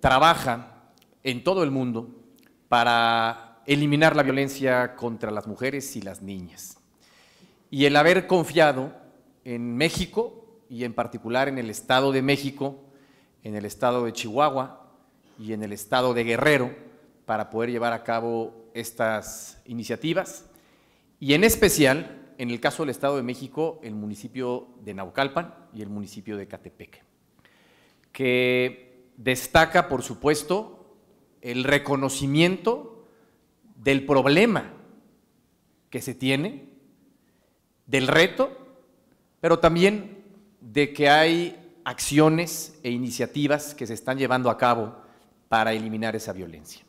trabaja en todo el mundo para eliminar la violencia contra las mujeres y las niñas. Y el haber confiado en México y en particular en el Estado de México, en el Estado de Chihuahua y en el Estado de Guerrero para poder llevar a cabo estas iniciativas. Y en especial, en el caso del Estado de México, el municipio de Naucalpan y el municipio de Catepec, que destaca, por supuesto, el reconocimiento del problema que se tiene, del reto, pero también de que hay acciones e iniciativas que se están llevando a cabo para eliminar esa violencia.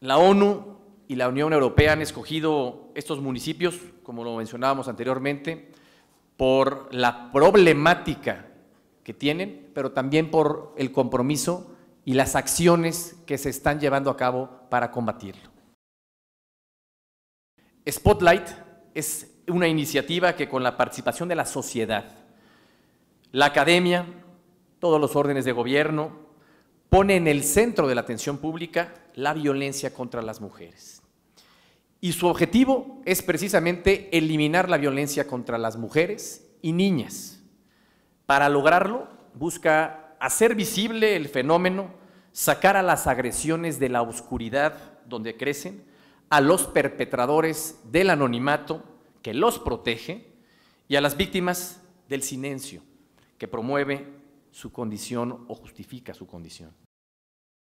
La ONU y la Unión Europea han escogido estos municipios, como lo mencionábamos anteriormente, por la problemática que tienen, pero también por el compromiso y las acciones que se están llevando a cabo para combatirlo. Spotlight es una iniciativa que con la participación de la sociedad, la academia, todos los órdenes de gobierno, pone en el centro de la atención pública la violencia contra las mujeres. Y su objetivo es precisamente eliminar la violencia contra las mujeres y niñas. Para lograrlo, busca hacer visible el fenómeno, sacar a las agresiones de la oscuridad donde crecen, a los perpetradores del anonimato que los protege y a las víctimas del silencio que promueve su condición o justifica su condición.